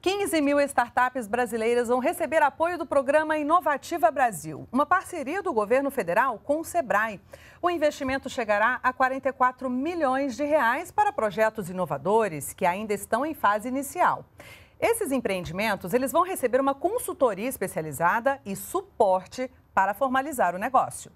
15 mil startups brasileiras vão receber apoio do programa Inovativa Brasil, uma parceria do governo federal com o Sebrae. O investimento chegará a 44 milhões de reais para projetos inovadores que ainda estão em fase inicial. Esses empreendimentos, eles vão receber uma consultoria especializada e suporte para formalizar o negócio.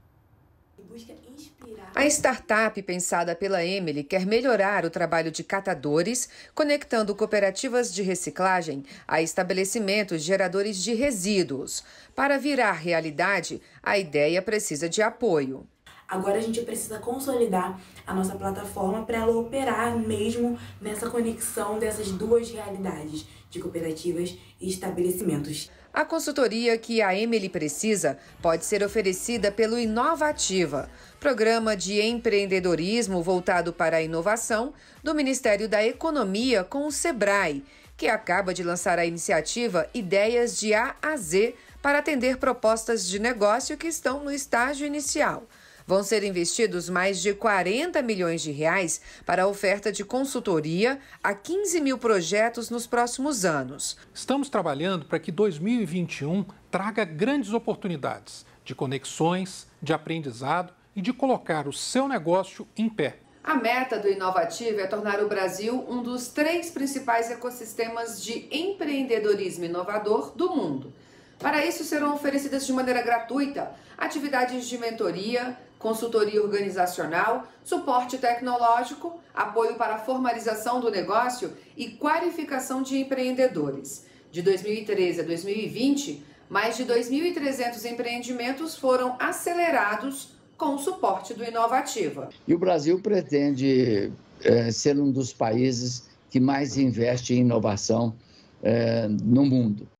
A startup pensada pela Emily quer melhorar o trabalho de catadores, conectando cooperativas de reciclagem a estabelecimentos geradores de resíduos. Para virar realidade, a ideia precisa de apoio. Agora a gente precisa consolidar a nossa plataforma para ela operar mesmo nessa conexão dessas duas realidades de cooperativas e estabelecimentos. A consultoria que a Emily precisa pode ser oferecida pelo Inovativa, programa de empreendedorismo voltado para a inovação do Ministério da Economia com o Sebrae, que acaba de lançar a iniciativa Ideias de A a Z para atender propostas de negócio que estão no estágio inicial. Vão ser investidos mais de 40 milhões de reais para a oferta de consultoria a 15 mil projetos nos próximos anos. Estamos trabalhando para que 2021 traga grandes oportunidades de conexões, de aprendizado e de colocar o seu negócio em pé. A meta do Inovativo é tornar o Brasil um dos três principais ecossistemas de empreendedorismo inovador do mundo. Para isso, serão oferecidas de maneira gratuita atividades de mentoria, consultoria organizacional, suporte tecnológico, apoio para a formalização do negócio e qualificação de empreendedores. De 2013 a 2020, mais de 2.300 empreendimentos foram acelerados com o suporte do Inovativa. E o Brasil pretende é, ser um dos países que mais investe em inovação é, no mundo.